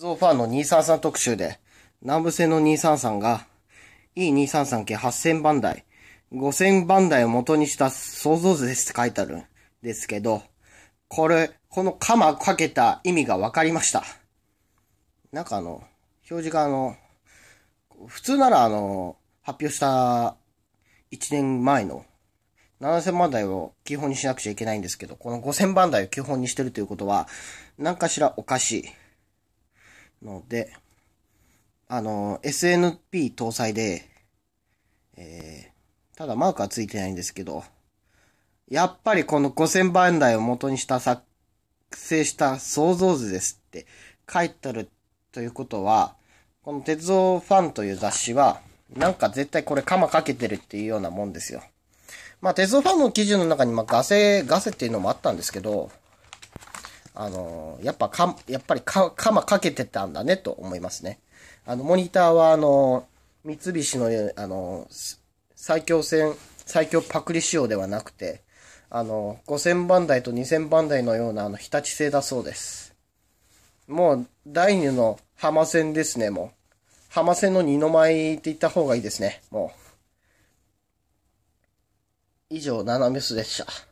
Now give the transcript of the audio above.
ゾーファンの233特集で、南部線の233が、E233 系8000番台、5000番台を元にした想像図ですって書いてあるんですけど、これ、このカマかけた意味が分かりました。なんかあの、表示があの、普通ならあの、発表した1年前の7000番台を基本にしなくちゃいけないんですけど、この5000番台を基本にしてるということは、何かしらおかしい。ので、あの、SNP 搭載で、えー、ただマークはついてないんですけど、やっぱりこの5000番台を元にした作成した想像図ですって書いてあるということは、この鉄道ファンという雑誌は、なんか絶対これ鎌かけてるっていうようなもんですよ。まあ鉄道ファンの記事の中に、まあガセ、ガセっていうのもあったんですけど、あの、やっぱか、やっぱりか、かまかけてたんだねと思いますね。あの、モニターはあの、三菱の、あの、最強戦、最強パクリ仕様ではなくて、あの、5000番台と2000番台のようなあの、日立製だそうです。もう、第2の浜線ですね、もう。浜線の二の舞って言った方がいいですね、もう。以上、ナナメスでした。